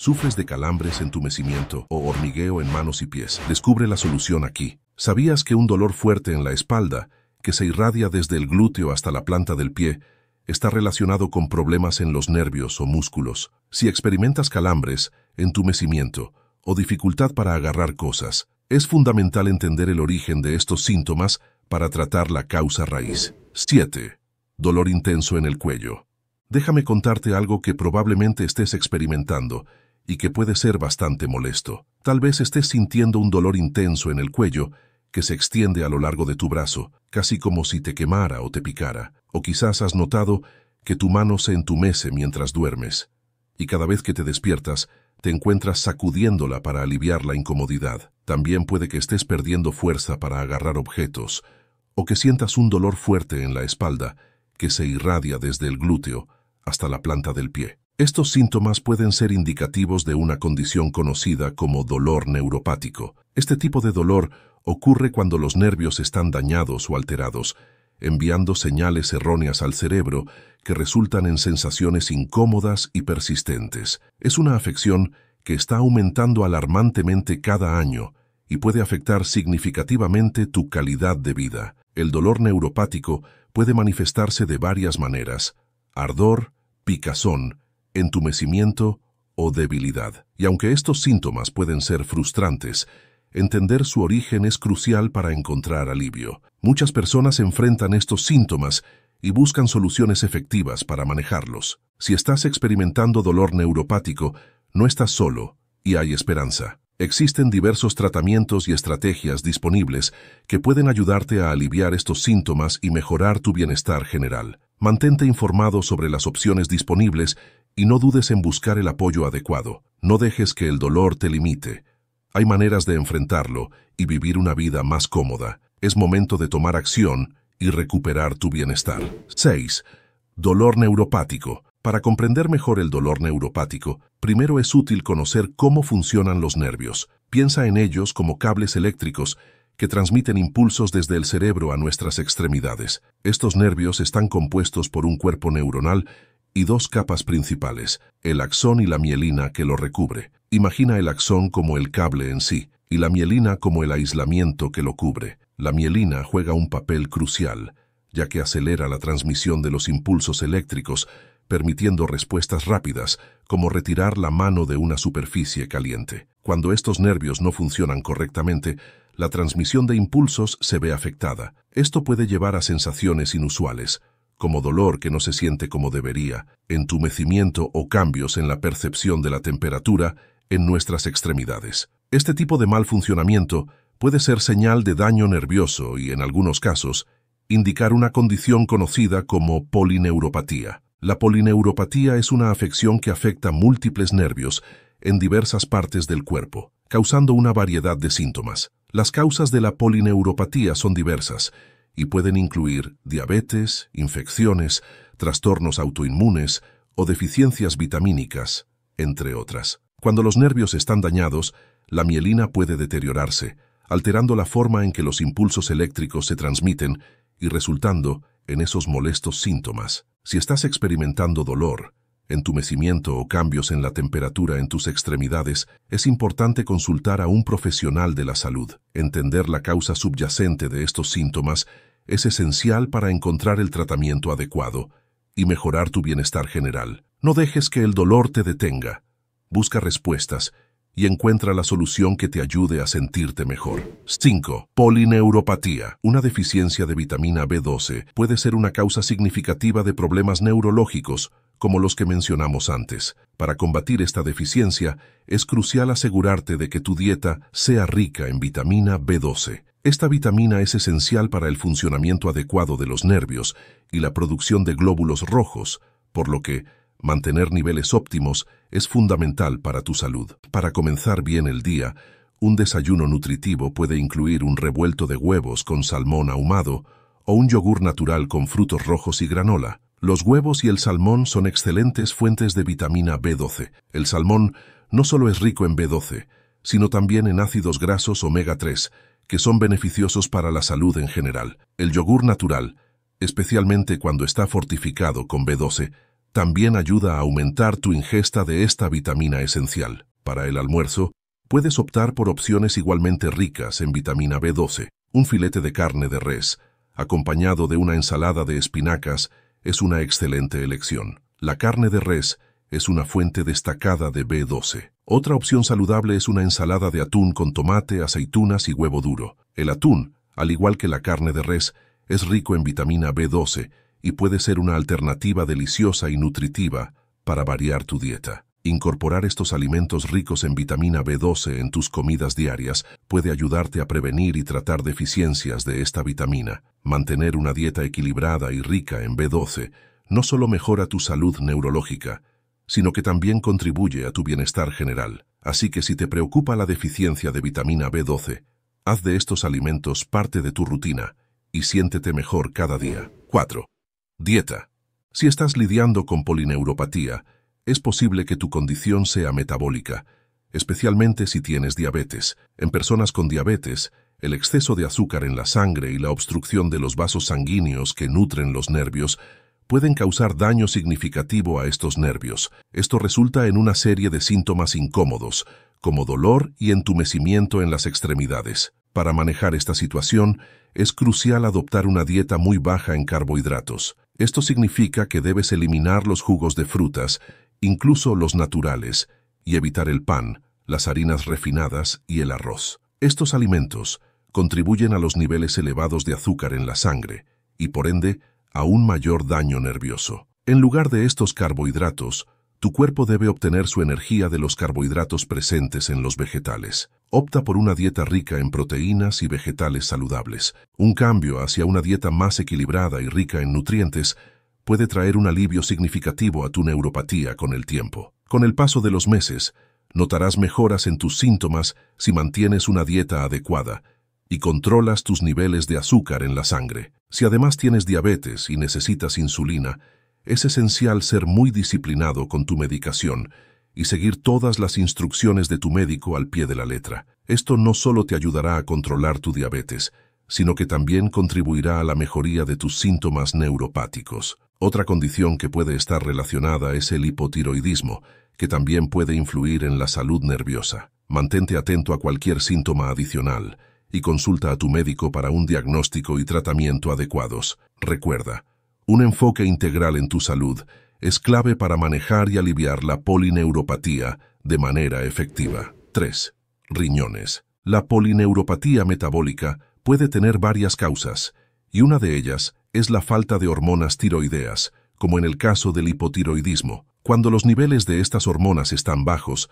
¿Sufres de calambres, entumecimiento o hormigueo en manos y pies? Descubre la solución aquí. ¿Sabías que un dolor fuerte en la espalda, que se irradia desde el glúteo hasta la planta del pie, está relacionado con problemas en los nervios o músculos? Si experimentas calambres, entumecimiento o dificultad para agarrar cosas, es fundamental entender el origen de estos síntomas para tratar la causa raíz. 7. Dolor intenso en el cuello. Déjame contarte algo que probablemente estés experimentando y que puede ser bastante molesto. Tal vez estés sintiendo un dolor intenso en el cuello que se extiende a lo largo de tu brazo, casi como si te quemara o te picara. O quizás has notado que tu mano se entumece mientras duermes, y cada vez que te despiertas, te encuentras sacudiéndola para aliviar la incomodidad. También puede que estés perdiendo fuerza para agarrar objetos, o que sientas un dolor fuerte en la espalda que se irradia desde el glúteo hasta la planta del pie. Estos síntomas pueden ser indicativos de una condición conocida como dolor neuropático. Este tipo de dolor ocurre cuando los nervios están dañados o alterados, enviando señales erróneas al cerebro que resultan en sensaciones incómodas y persistentes. Es una afección que está aumentando alarmantemente cada año y puede afectar significativamente tu calidad de vida. El dolor neuropático puede manifestarse de varias maneras. Ardor, picazón, entumecimiento o debilidad. Y aunque estos síntomas pueden ser frustrantes, entender su origen es crucial para encontrar alivio. Muchas personas enfrentan estos síntomas y buscan soluciones efectivas para manejarlos. Si estás experimentando dolor neuropático, no estás solo y hay esperanza. Existen diversos tratamientos y estrategias disponibles que pueden ayudarte a aliviar estos síntomas y mejorar tu bienestar general. Mantente informado sobre las opciones disponibles y no dudes en buscar el apoyo adecuado. No dejes que el dolor te limite. Hay maneras de enfrentarlo y vivir una vida más cómoda. Es momento de tomar acción y recuperar tu bienestar. 6. Dolor neuropático. Para comprender mejor el dolor neuropático, primero es útil conocer cómo funcionan los nervios. Piensa en ellos como cables eléctricos que transmiten impulsos desde el cerebro a nuestras extremidades. Estos nervios están compuestos por un cuerpo neuronal y dos capas principales, el axón y la mielina que lo recubre. Imagina el axón como el cable en sí y la mielina como el aislamiento que lo cubre. La mielina juega un papel crucial, ya que acelera la transmisión de los impulsos eléctricos, permitiendo respuestas rápidas, como retirar la mano de una superficie caliente. Cuando estos nervios no funcionan correctamente, la transmisión de impulsos se ve afectada. Esto puede llevar a sensaciones inusuales, como dolor que no se siente como debería, entumecimiento o cambios en la percepción de la temperatura en nuestras extremidades. Este tipo de mal funcionamiento puede ser señal de daño nervioso y, en algunos casos, indicar una condición conocida como polineuropatía. La polineuropatía es una afección que afecta múltiples nervios en diversas partes del cuerpo, causando una variedad de síntomas. Las causas de la polineuropatía son diversas y pueden incluir diabetes, infecciones, trastornos autoinmunes o deficiencias vitamínicas, entre otras. Cuando los nervios están dañados, la mielina puede deteriorarse, alterando la forma en que los impulsos eléctricos se transmiten y resultando en esos molestos síntomas. Si estás experimentando dolor, entumecimiento o cambios en la temperatura en tus extremidades, es importante consultar a un profesional de la salud. Entender la causa subyacente de estos síntomas es esencial para encontrar el tratamiento adecuado y mejorar tu bienestar general. No dejes que el dolor te detenga. Busca respuestas y encuentra la solución que te ayude a sentirte mejor. 5. Polineuropatía. Una deficiencia de vitamina B12 puede ser una causa significativa de problemas neurológicos, como los que mencionamos antes. Para combatir esta deficiencia, es crucial asegurarte de que tu dieta sea rica en vitamina B12. Esta vitamina es esencial para el funcionamiento adecuado de los nervios y la producción de glóbulos rojos, por lo que mantener niveles óptimos es fundamental para tu salud. Para comenzar bien el día, un desayuno nutritivo puede incluir un revuelto de huevos con salmón ahumado o un yogur natural con frutos rojos y granola. Los huevos y el salmón son excelentes fuentes de vitamina B12. El salmón no solo es rico en B12, sino también en ácidos grasos omega 3, que son beneficiosos para la salud en general. El yogur natural, especialmente cuando está fortificado con B12, también ayuda a aumentar tu ingesta de esta vitamina esencial. Para el almuerzo, puedes optar por opciones igualmente ricas en vitamina B12. Un filete de carne de res, acompañado de una ensalada de espinacas, es una excelente elección. La carne de res es una fuente destacada de B12. Otra opción saludable es una ensalada de atún con tomate, aceitunas y huevo duro. El atún, al igual que la carne de res, es rico en vitamina B12 y puede ser una alternativa deliciosa y nutritiva para variar tu dieta. Incorporar estos alimentos ricos en vitamina B12 en tus comidas diarias puede ayudarte a prevenir y tratar deficiencias de esta vitamina. Mantener una dieta equilibrada y rica en B12 no solo mejora tu salud neurológica, sino que también contribuye a tu bienestar general. Así que si te preocupa la deficiencia de vitamina B12, haz de estos alimentos parte de tu rutina y siéntete mejor cada día. 4. Dieta. Si estás lidiando con polineuropatía, es posible que tu condición sea metabólica, especialmente si tienes diabetes. En personas con diabetes, el exceso de azúcar en la sangre y la obstrucción de los vasos sanguíneos que nutren los nervios pueden causar daño significativo a estos nervios. Esto resulta en una serie de síntomas incómodos, como dolor y entumecimiento en las extremidades. Para manejar esta situación, es crucial adoptar una dieta muy baja en carbohidratos. Esto significa que debes eliminar los jugos de frutas, incluso los naturales, y evitar el pan, las harinas refinadas y el arroz. Estos alimentos contribuyen a los niveles elevados de azúcar en la sangre y, por ende, a un mayor daño nervioso. En lugar de estos carbohidratos, tu cuerpo debe obtener su energía de los carbohidratos presentes en los vegetales. Opta por una dieta rica en proteínas y vegetales saludables. Un cambio hacia una dieta más equilibrada y rica en nutrientes puede traer un alivio significativo a tu neuropatía con el tiempo. Con el paso de los meses, notarás mejoras en tus síntomas si mantienes una dieta adecuada y controlas tus niveles de azúcar en la sangre. Si además tienes diabetes y necesitas insulina, es esencial ser muy disciplinado con tu medicación y seguir todas las instrucciones de tu médico al pie de la letra. Esto no solo te ayudará a controlar tu diabetes, sino que también contribuirá a la mejoría de tus síntomas neuropáticos. Otra condición que puede estar relacionada es el hipotiroidismo, que también puede influir en la salud nerviosa. Mantente atento a cualquier síntoma adicional, y consulta a tu médico para un diagnóstico y tratamiento adecuados. Recuerda, un enfoque integral en tu salud es clave para manejar y aliviar la polineuropatía de manera efectiva. 3. Riñones. La polineuropatía metabólica puede tener varias causas, y una de ellas es la falta de hormonas tiroideas, como en el caso del hipotiroidismo. Cuando los niveles de estas hormonas están bajos,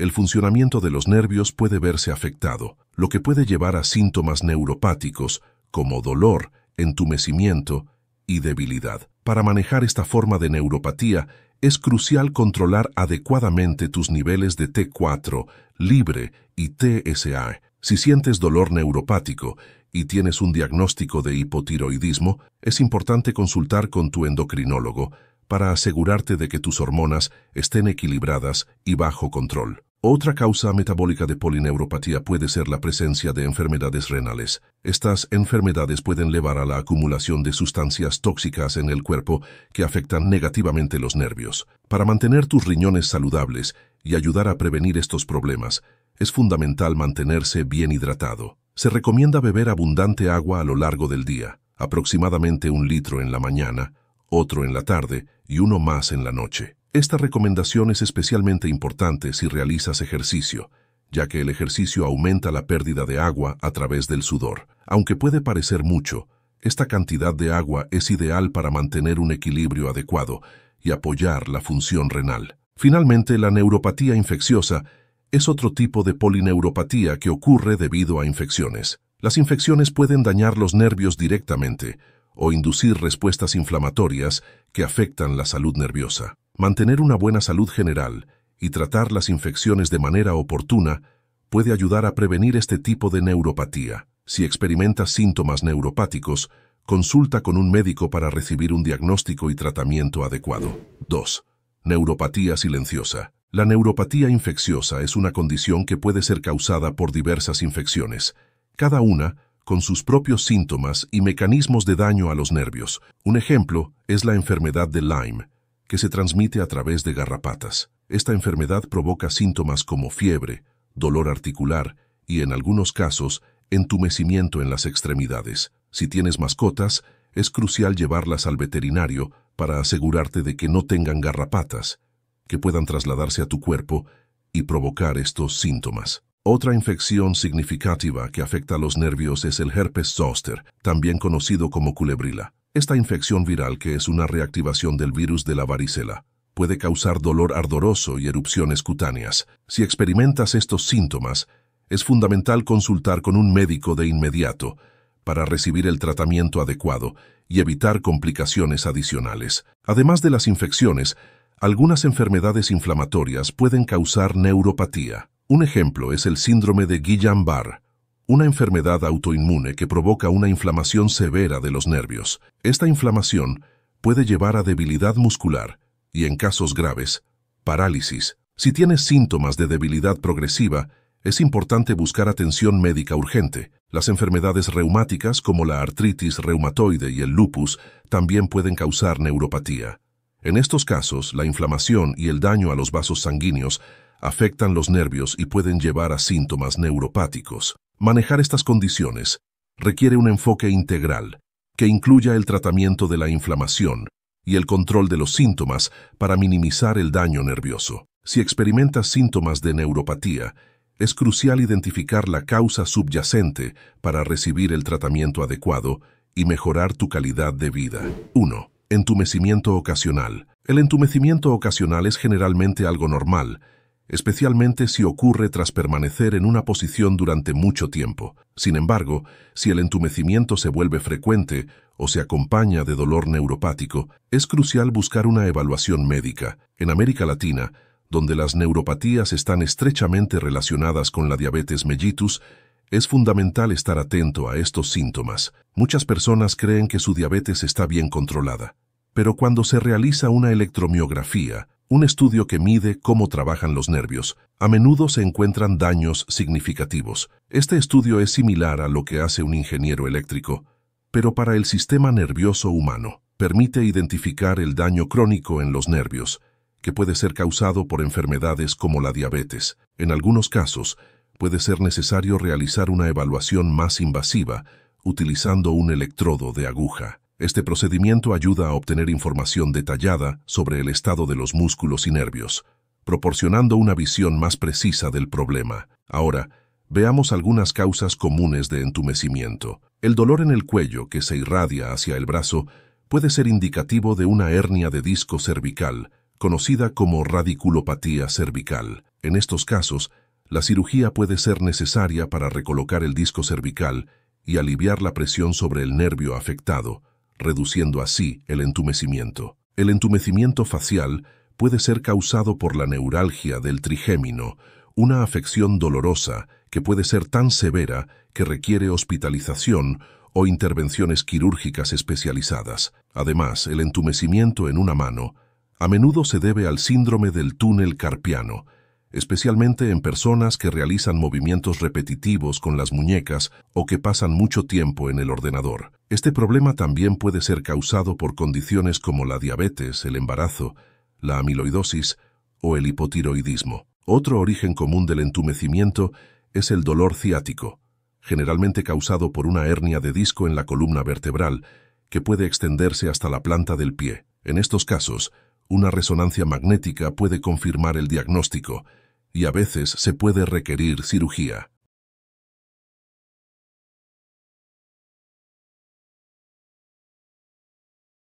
el funcionamiento de los nervios puede verse afectado, lo que puede llevar a síntomas neuropáticos como dolor, entumecimiento y debilidad. Para manejar esta forma de neuropatía, es crucial controlar adecuadamente tus niveles de T4, libre y TSA. Si sientes dolor neuropático y tienes un diagnóstico de hipotiroidismo, es importante consultar con tu endocrinólogo para asegurarte de que tus hormonas estén equilibradas y bajo control. Otra causa metabólica de polineuropatía puede ser la presencia de enfermedades renales. Estas enfermedades pueden llevar a la acumulación de sustancias tóxicas en el cuerpo que afectan negativamente los nervios. Para mantener tus riñones saludables y ayudar a prevenir estos problemas, es fundamental mantenerse bien hidratado. Se recomienda beber abundante agua a lo largo del día, aproximadamente un litro en la mañana, otro en la tarde y uno más en la noche. Esta recomendación es especialmente importante si realizas ejercicio, ya que el ejercicio aumenta la pérdida de agua a través del sudor. Aunque puede parecer mucho, esta cantidad de agua es ideal para mantener un equilibrio adecuado y apoyar la función renal. Finalmente, la neuropatía infecciosa es otro tipo de polineuropatía que ocurre debido a infecciones. Las infecciones pueden dañar los nervios directamente o inducir respuestas inflamatorias que afectan la salud nerviosa. Mantener una buena salud general y tratar las infecciones de manera oportuna puede ayudar a prevenir este tipo de neuropatía. Si experimentas síntomas neuropáticos, consulta con un médico para recibir un diagnóstico y tratamiento adecuado. 2. Neuropatía silenciosa. La neuropatía infecciosa es una condición que puede ser causada por diversas infecciones, cada una con sus propios síntomas y mecanismos de daño a los nervios. Un ejemplo es la enfermedad de Lyme, que se transmite a través de garrapatas. Esta enfermedad provoca síntomas como fiebre, dolor articular y, en algunos casos, entumecimiento en las extremidades. Si tienes mascotas, es crucial llevarlas al veterinario para asegurarte de que no tengan garrapatas, que puedan trasladarse a tu cuerpo y provocar estos síntomas. Otra infección significativa que afecta a los nervios es el herpes zoster, también conocido como culebrila. Esta infección viral, que es una reactivación del virus de la varicela, puede causar dolor ardoroso y erupciones cutáneas. Si experimentas estos síntomas, es fundamental consultar con un médico de inmediato para recibir el tratamiento adecuado y evitar complicaciones adicionales. Además de las infecciones, algunas enfermedades inflamatorias pueden causar neuropatía. Un ejemplo es el síndrome de Guillain-Barr, una enfermedad autoinmune que provoca una inflamación severa de los nervios. Esta inflamación puede llevar a debilidad muscular y, en casos graves, parálisis. Si tienes síntomas de debilidad progresiva, es importante buscar atención médica urgente. Las enfermedades reumáticas como la artritis reumatoide y el lupus también pueden causar neuropatía. En estos casos, la inflamación y el daño a los vasos sanguíneos afectan los nervios y pueden llevar a síntomas neuropáticos. Manejar estas condiciones requiere un enfoque integral que incluya el tratamiento de la inflamación y el control de los síntomas para minimizar el daño nervioso. Si experimentas síntomas de neuropatía, es crucial identificar la causa subyacente para recibir el tratamiento adecuado y mejorar tu calidad de vida. 1. Entumecimiento ocasional. El entumecimiento ocasional es generalmente algo normal, especialmente si ocurre tras permanecer en una posición durante mucho tiempo. Sin embargo, si el entumecimiento se vuelve frecuente o se acompaña de dolor neuropático, es crucial buscar una evaluación médica. En América Latina, donde las neuropatías están estrechamente relacionadas con la diabetes mellitus, es fundamental estar atento a estos síntomas. Muchas personas creen que su diabetes está bien controlada, pero cuando se realiza una electromiografía, un estudio que mide cómo trabajan los nervios. A menudo se encuentran daños significativos. Este estudio es similar a lo que hace un ingeniero eléctrico, pero para el sistema nervioso humano. Permite identificar el daño crónico en los nervios, que puede ser causado por enfermedades como la diabetes. En algunos casos, puede ser necesario realizar una evaluación más invasiva utilizando un electrodo de aguja. Este procedimiento ayuda a obtener información detallada sobre el estado de los músculos y nervios, proporcionando una visión más precisa del problema. Ahora, veamos algunas causas comunes de entumecimiento. El dolor en el cuello que se irradia hacia el brazo puede ser indicativo de una hernia de disco cervical, conocida como radiculopatía cervical. En estos casos, la cirugía puede ser necesaria para recolocar el disco cervical y aliviar la presión sobre el nervio afectado, reduciendo así el entumecimiento. El entumecimiento facial puede ser causado por la neuralgia del trigémino, una afección dolorosa que puede ser tan severa que requiere hospitalización o intervenciones quirúrgicas especializadas. Además, el entumecimiento en una mano a menudo se debe al síndrome del túnel carpiano, especialmente en personas que realizan movimientos repetitivos con las muñecas o que pasan mucho tiempo en el ordenador. Este problema también puede ser causado por condiciones como la diabetes, el embarazo, la amiloidosis o el hipotiroidismo. Otro origen común del entumecimiento es el dolor ciático, generalmente causado por una hernia de disco en la columna vertebral, que puede extenderse hasta la planta del pie. En estos casos, una resonancia magnética puede confirmar el diagnóstico y a veces se puede requerir cirugía.